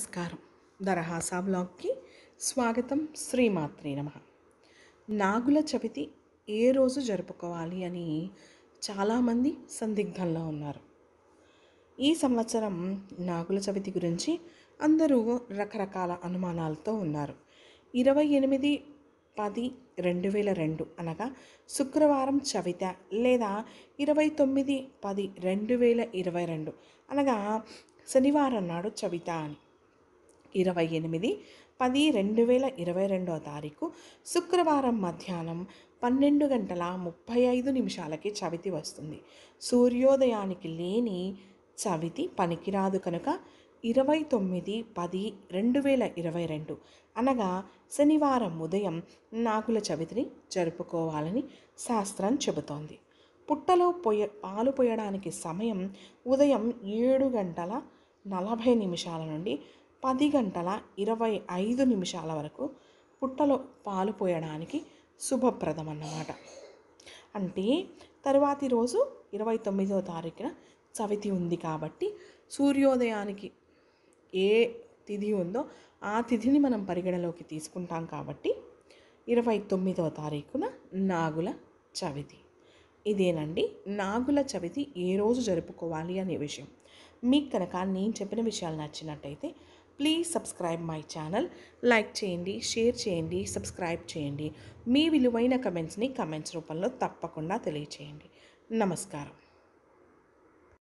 నమస్కారం దరహాసా బ్లాగ్కి స్వాగతం శ్రీమాత్రి నమ నాగుల చవితి ఏ రోజు జరుపుకోవాలి అని చాలామంది సందిగ్ధంలో ఉన్నారు ఈ సంవత్సరం నాగుల చవితి గురించి అందరూ రకరకాల అనుమానాలతో ఉన్నారు ఇరవై ఎనిమిది పది రెండు వేల రెండు అనగా శుక్రవారం చవిత లేదా ఇరవై తొమ్మిది పది రెండు వేల ఇరవై రెండు అనగా శనివారం నాడు చవిత అని ఇరవై ఎనిమిది పది రెండు వేల ఇరవై రెండవ తారీఖు శుక్రవారం మధ్యాహ్నం పన్నెండు గంటల ముప్పై ఐదు నిమిషాలకి చవితి వస్తుంది సూర్యోదయానికి లేని చవితి పనికిరాదు కనుక ఇరవై తొమ్మిది పది రెండు వేల ఇరవై రెండు అనగా శనివారం ఉదయం నాకుల చవితిని జరుపుకోవాలని శాస్త్రం చెబుతోంది పుట్టలో పొయ్య పాలు పొయ్యడానికి సమయం ఉదయం ఏడు గంటల నలభై నిమిషాల నుండి పది గంటల ఇరవై ఐదు నిమిషాల వరకు పుట్టలో పాలు పోయడానికి శుభప్రదం అన్నమాట అంటే తర్వాతి రోజు ఇరవై తొమ్మిదో తారీఖున చవితి ఉంది కాబట్టి సూర్యోదయానికి ఏ తిథి ఉందో ఆ తిథిని మనం పరిగణలోకి తీసుకుంటాం కాబట్టి ఇరవై తొమ్మిదవ తారీఖున నాగుల చవితి ఇదేనండి నాగుల చవితి ఏ రోజు జరుపుకోవాలి అనే విషయం మీకు కనుక నేను చెప్పిన విషయాలు నచ్చినట్టయితే please subscribe my channel like చేయండి షేర్ చేయండి సబ్స్క్రైబ్ చేయండి మీ విలువైన కమెంట్స్ని కమెంట్స్ రూపంలో తప్పకుండా తెలియచేయండి నమస్కారం